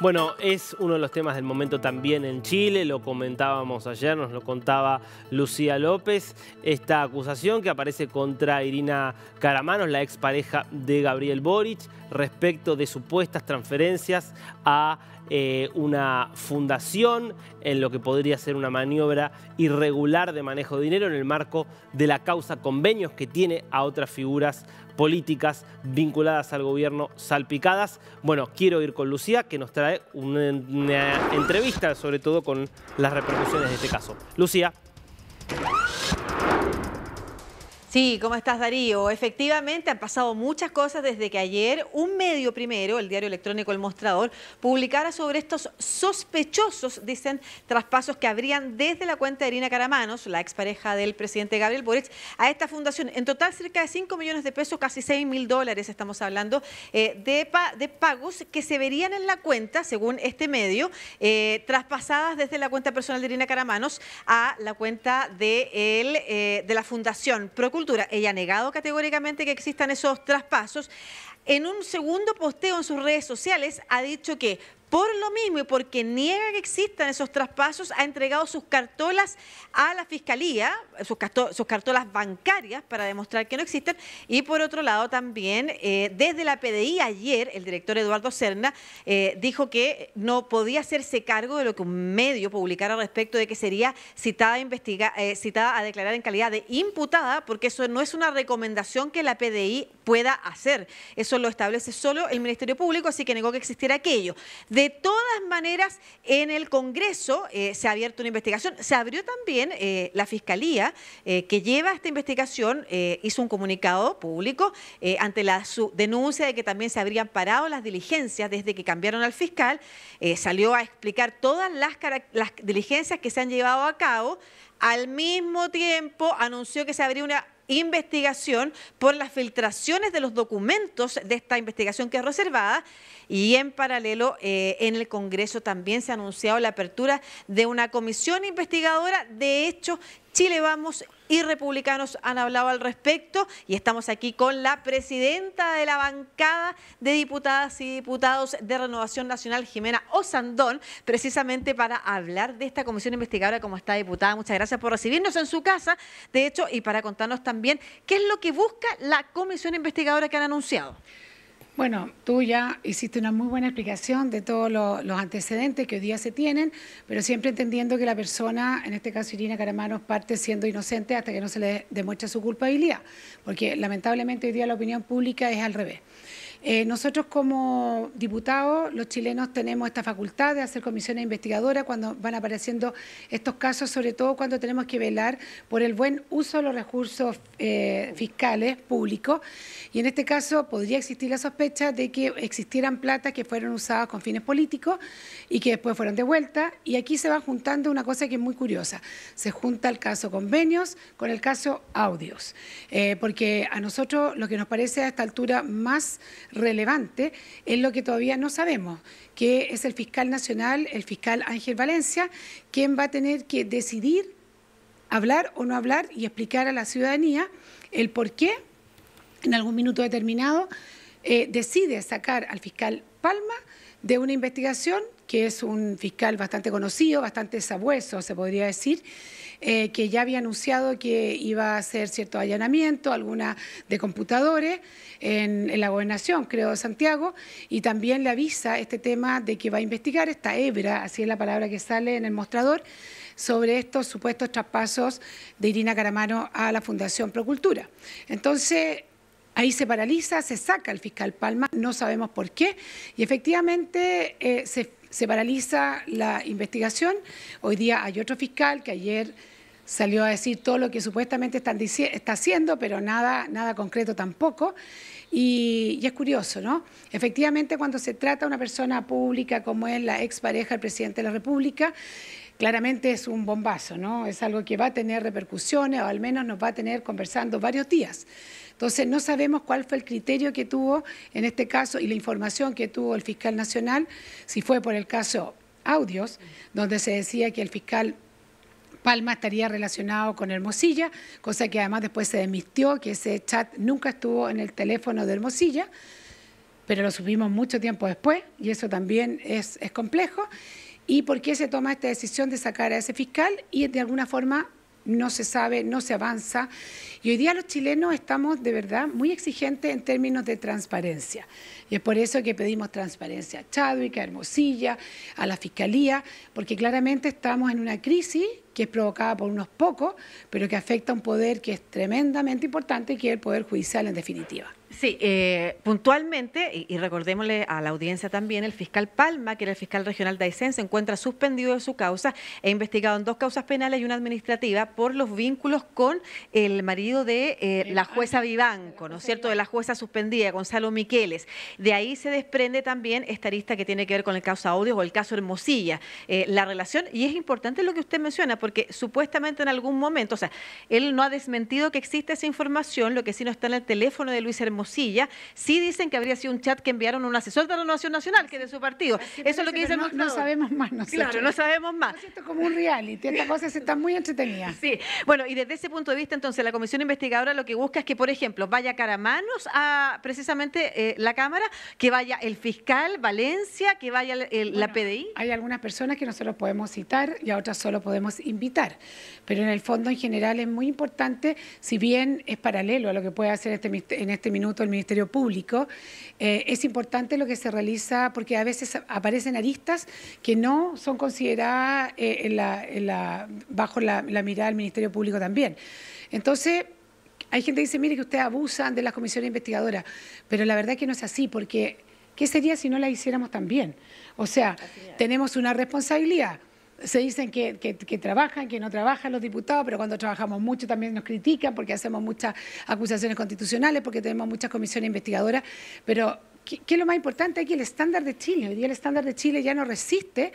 Bueno, es uno de los temas del momento también en Chile, lo comentábamos ayer, nos lo contaba Lucía López, esta acusación que aparece contra Irina Caramanos, la expareja de Gabriel Boric, respecto de supuestas transferencias a eh, una fundación en lo que podría ser una maniobra irregular de manejo de dinero en el marco de la causa convenios que tiene a otras figuras políticas vinculadas al gobierno salpicadas. Bueno, quiero ir con Lucía, que nos trae una, una entrevista, sobre todo con las repercusiones de este caso. Lucía. Sí, ¿cómo estás Darío? Efectivamente han pasado muchas cosas desde que ayer un medio primero, el diario electrónico El Mostrador, publicara sobre estos sospechosos, dicen, traspasos que habrían desde la cuenta de Irina Caramanos, la expareja del presidente Gabriel Boric, a esta fundación. En total cerca de 5 millones de pesos, casi 6 mil dólares estamos hablando, eh, de, pagos que se verían en la cuenta, según este medio, eh, traspasadas desde la cuenta personal de Irina Caramanos a la cuenta de, eh, la fundación. Ella ha negado categóricamente que existan esos traspasos. En un segundo posteo en sus redes sociales ha dicho que por lo mismo y porque niega que existan esos traspasos, ha entregado sus cartolas a la Fiscalía, sus, cartolas bancarias para demostrar que no existen. Y por otro lado también, eh, desde la PDI ayer, el director Eduardo Serna eh, dijo que no podía hacerse cargo de lo que un medio publicara respecto de que sería citada a, eh, citada a declarar en calidad de imputada, porque eso no es una recomendación que la PDI pueda hacer. Eso lo establece solo el Ministerio Público, así que negó que existiera aquello. De todas maneras, en el Congreso eh, se ha abierto una investigación. Se abrió también eh, la Fiscalía, eh, que lleva esta investigación, hizo un comunicado público ante la denuncia de que también se habrían parado las diligencias desde que cambiaron al fiscal. salió a explicar todas las, las diligencias que se han llevado a cabo. Al mismo tiempo, anunció que se abría una investigación por las filtraciones de los documentos de esta investigación que es reservada y en paralelo eh, en el Congreso también se ha anunciado la apertura de una comisión investigadora de hechos Chile Vamos y Republicanos han hablado al respecto y estamos aquí con la presidenta de la bancada de diputadas y diputados de Renovación Nacional, Jimena Osandón, precisamente para hablar de esta comisión investigadora como está diputada. Muchas gracias por recibirnos en su casa, de hecho, y para contarnos también qué es lo que busca la comisión investigadora que han anunciado. Bueno, tú ya hiciste una muy buena explicación de todos los antecedentes que hoy día se tienen, pero siempre entendiendo que la persona, en este caso Irina Caramanos, parte siendo inocente hasta que no se le demuestre su culpabilidad, porque lamentablemente hoy día la opinión pública es al revés. Eh, nosotros como diputados, los chilenos tenemos esta facultad de hacer comisiones investigadoras cuando van apareciendo estos casos, sobre todo cuando tenemos que velar por el buen uso de los recursos eh, fiscales públicos. Y en este caso podría existir la sospecha de que existieran platas que fueron usadas con fines políticos y que después fueron devueltas. Y aquí se va juntando una cosa que es muy curiosa. Se junta el caso convenios con el caso audios. Eh, porque a nosotros lo que nos parece a esta altura más relevante es lo que todavía no sabemos, que es el fiscal nacional, el fiscal Ángel Valencia, quien va a tener que decidir hablar o no hablar y explicar a la ciudadanía el por qué en algún minuto determinado eh, decide sacar al fiscal Palma de una investigación que es un fiscal bastante conocido, bastante sabueso, se podría decir, eh, que ya había anunciado que iba a hacer cierto allanamiento, alguna de computadores en, la gobernación, creo, de Santiago, y también le avisa este tema de que va a investigar esta hebra, así es la palabra que sale en el mostrador, sobre estos supuestos traspasos de Irina Caramano a la Fundación Procultura. Entonces, Ahí se paraliza, se saca el fiscal Palma, no sabemos por qué, y efectivamente eh, se se paraliza la investigación. Hoy día hay otro fiscal que ayer salió a decir todo lo que supuestamente están está haciendo, pero nada, nada concreto tampoco. Y, es curioso, ¿no? Efectivamente, cuando se trata de una persona pública como es la ex pareja del presidente de la República, claramente es un bombazo, ¿no? Es algo que va a tener repercusiones o al menos nos va a tener conversando varios días. Entonces, no sabemos cuál fue el criterio que tuvo en este caso y la información que tuvo el fiscal nacional, si fue por el caso audios, donde se decía que el fiscal Palma estaría relacionado con Hermosilla, cosa que además después se desmistió, que ese chat nunca estuvo en el teléfono de Hermosilla, pero lo supimos mucho tiempo después y eso también es, es complejo. ¿Y por qué se toma esta decisión de sacar a ese fiscal y de alguna forma no se sabe, no se avanza. Y hoy día los chilenos estamos de verdad muy exigentes en términos de transparencia. Y es por eso que pedimos transparencia a Chadwick, a Hermosilla, a la Fiscalía, porque claramente estamos en una crisis que es provocada por unos pocos, pero que afecta a un poder que es tremendamente importante, que es el Poder Judicial en definitiva. Sí, eh, puntualmente, y, recordémosle a la audiencia también, el fiscal Palma, que era el fiscal regional de Aysén, se encuentra suspendido de su causa e investigado en dos causas penales y una administrativa por los vínculos con el marido de eh, la jueza Vivanco, ¿no es cierto?, de la jueza suspendida, Gonzalo Miqueles. De ahí se desprende también esta arista que tiene que ver con el caso Audios o el caso Hermosilla, eh, la relación, y es importante lo que usted menciona, porque supuestamente en algún momento, o sea, él no ha desmentido que existe esa información, lo que sí no está en el teléfono de Luis Hermosilla, Hermosilla, sí dicen que habría sido un chat que enviaron un asesor de la Renovación Nacional, que es de su partido. Eso es lo que dicen no, no sabemos más, nosotros. Claro, no sabemos más. Esto como un reality, estas cosas están muy entretenidas. Sí, bueno, y desde ese punto de vista, entonces, la Comisión Investigadora lo que busca es que, por ejemplo, vaya Caramanos a precisamente eh, la Cámara, que vaya el fiscal Valencia, que vaya la PDI. Hay algunas personas que nosotros podemos citar y a otras solo podemos invitar, pero en el fondo, en general, es muy importante, si bien es paralelo a lo que puede hacer este, en este minuto del Ministerio Público. Eh, es importante lo que se realiza porque a veces aparecen aristas que no son consideradas eh, bajo la, mirada del Ministerio Público también. Entonces, hay gente que dice, mire que ustedes abusan de las comisiones investigadoras, pero la verdad que no es así, porque ¿qué sería si no la hiciéramos también? O sea, tenemos una responsabilidad se dicen que, que, trabajan, que no trabajan los diputados, pero cuando trabajamos mucho también nos critican porque hacemos muchas acusaciones constitucionales, porque tenemos muchas comisiones investigadoras, pero ¿qué, es lo más importante aquí? El estándar de Chile. Hoy día el estándar de Chile ya no resiste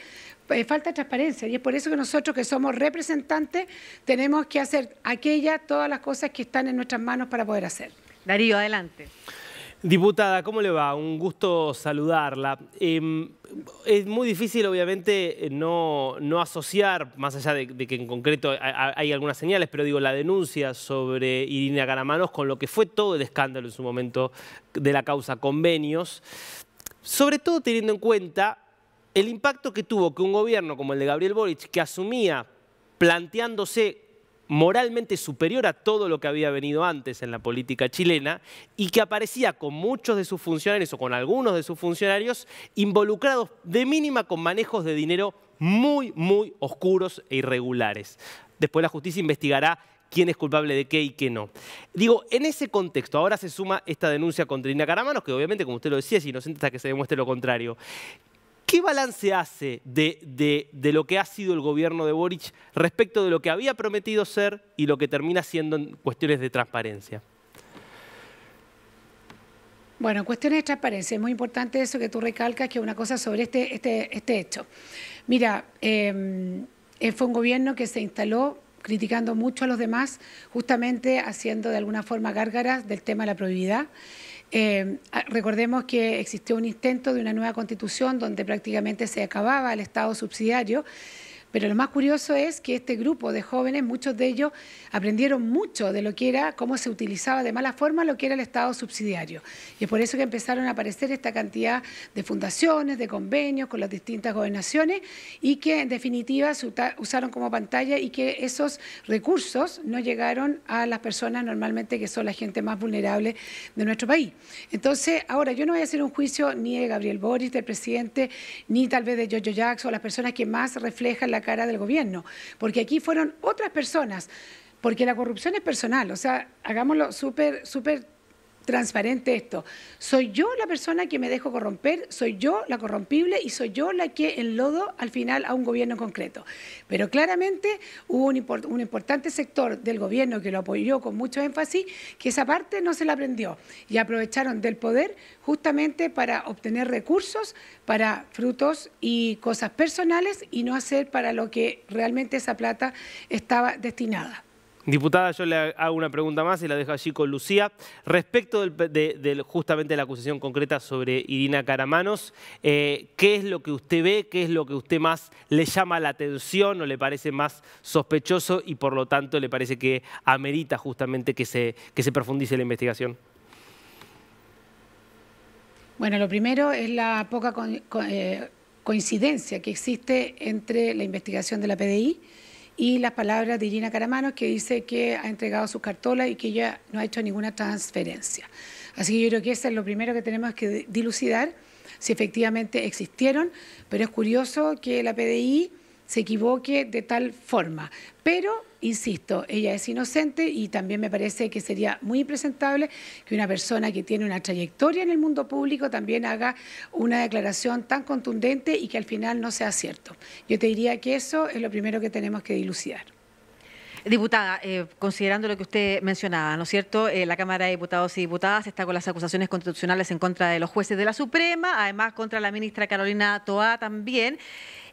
eh, falta transparencia y es por eso que nosotros que somos representantes tenemos que hacer aquellas, todas las cosas que están en nuestras manos para poder hacer. Darío, adelante. Diputada, ¿cómo le va? Un gusto saludarla. Em, es muy difícil, obviamente, eh, no, asociar, más allá de, que en concreto hay, algunas señales, pero digo, la denuncia sobre Irina Garamanos con lo que fue todo el escándalo en su momento de la causa convenios, sobre todo teniendo en cuenta el impacto que tuvo que un gobierno como el de Gabriel Boric, que asumía planteándose moralmente superior a todo lo que había venido antes en la política chilena y que aparecía con muchos de sus funcionarios o con algunos de sus funcionarios involucrados de mínima con manejos de dinero muy, muy oscuros e irregulares. Después la justicia investigará quién es culpable de qué y qué no. Digo, en ese contexto, ahora se suma esta denuncia contra Ina Caramanos, que obviamente, como usted lo decía, es inocente hasta que se demuestre lo contrario. ¿Qué balance hace de, lo que ha sido el gobierno de Boric respecto de lo que había prometido ser y lo que termina siendo en cuestiones de transparencia? Bueno, en cuestiones de transparencia, es muy importante eso que tú recalcas, que una cosa sobre este, este, este hecho. Mira, eh, fue un gobierno que se instaló criticando mucho a los demás, justamente haciendo de alguna forma gárgaras del tema de la prohibidad. Eh, ah, recordemos que existió un intento de una nueva constitución donde prácticamente se acababa el Estado subsidiario. Pero lo más curioso es que este grupo de jóvenes, muchos de ellos aprendieron mucho de lo que era, cómo se utilizaba de mala forma lo que era el Estado subsidiario. Y es por eso que empezaron a aparecer esta cantidad de fundaciones, de convenios con las distintas gobernaciones y que en definitiva se usaron como pantalla y que esos recursos no llegaron a las personas normalmente que son la gente más vulnerable de nuestro país. Entonces, ahora yo no voy a hacer un juicio ni de Gabriel Boris, del presidente, ni tal vez de Jojo Jackson, las personas que más reflejan la cara del gobierno, porque aquí fueron otras personas, porque la corrupción es personal, o sea, hagámoslo súper, súper transparente esto. Soy yo la persona que me dejo corromper, soy yo la corrompible y soy yo la que enlodo al final a un gobierno concreto. Pero claramente hubo un, un, importante sector del gobierno que lo apoyó con mucho énfasis, que esa parte no se la aprendió y aprovecharon del poder justamente para obtener recursos para frutos y cosas personales y no hacer para lo que realmente esa plata estaba destinada. Diputada, yo le hago una pregunta más y la dejo allí con Lucía. Respecto justamente de la acusación concreta sobre Irina Caramanos, eh, ¿qué es lo que usted ve, qué es lo que usted más le llama la atención o le parece más sospechoso y por lo tanto le parece que amerita justamente que se, que se profundice la investigación? Bueno, lo primero es la poca eh, coincidencia que existe entre la investigación de la PDI y las palabras de Gina Caramano que dice que ha entregado sus cartolas y que ella no ha hecho ninguna transferencia. Así que yo creo que eso es lo primero que tenemos que dilucidar, si efectivamente existieron, pero es curioso que la PDI se equivoque de tal forma. Pero, insisto, ella es inocente y también me parece que sería muy impresentable que una persona que tiene una trayectoria en el mundo público también haga una declaración tan contundente y que al final no sea cierto. Yo te diría que eso es lo primero que tenemos que dilucidar. Diputada, eh, considerando lo que usted mencionaba, ¿no es cierto? Eh, la Cámara de Diputados y Diputadas está con las acusaciones constitucionales en contra de los jueces de la Suprema, además contra la ministra Carolina Toá también.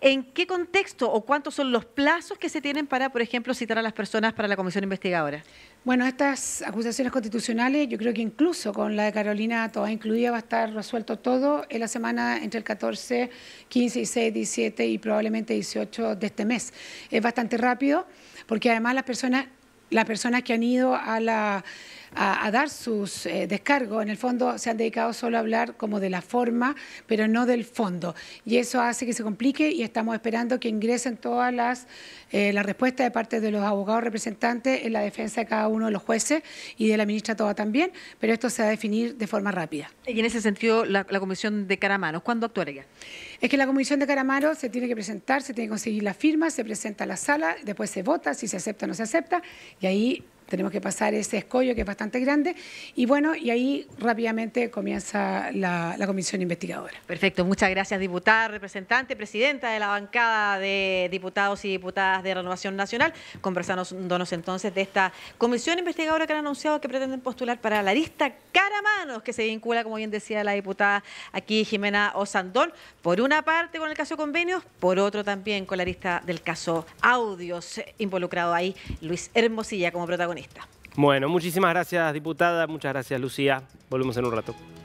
¿En qué contexto o cuántos son los plazos que se tienen para, por ejemplo, citar a las personas para la comisión investigadora? Bueno, estas acusaciones constitucionales, yo creo que incluso con la de Carolina todas incluida va a estar resuelto todo en la semana entre el 14, 15, 16, 17 y probablemente 18 de este mes. Es bastante rápido porque además las personas, las personas que han ido a la a, dar sus eh, descargos. En el fondo se han dedicado solo a hablar como de la forma, pero no del fondo. Y eso hace que se complique y estamos esperando que ingresen todas las, eh, las respuestas de parte de los abogados representantes en la defensa de cada uno de los jueces y de la ministra Toda también, pero esto se va a definir de forma rápida. Y en ese sentido, la, comisión de Caramanos, ¿cuándo actuaría? Es que la comisión de Caramaros se tiene que presentar, se tiene que conseguir la firma, se presenta a la sala, después se vota si se acepta o no se acepta, y ahí tenemos que pasar ese escollo que es bastante grande y bueno, y ahí rápidamente comienza la, comisión investigadora. Perfecto, muchas gracias diputada, representante, presidenta de la bancada de diputados y diputadas de Renovación Nacional, conversándonos entonces de esta comisión investigadora que han anunciado que pretenden postular para la lista Caramanos, que se vincula, como bien decía la diputada aquí Jimena Osandón, por una parte con el caso convenios, por otro también con la lista del caso audios, involucrado ahí Luis Hermosilla como protagonista. Bueno, muchísimas gracias, diputada. Muchas gracias, Lucía. Volvemos en un rato.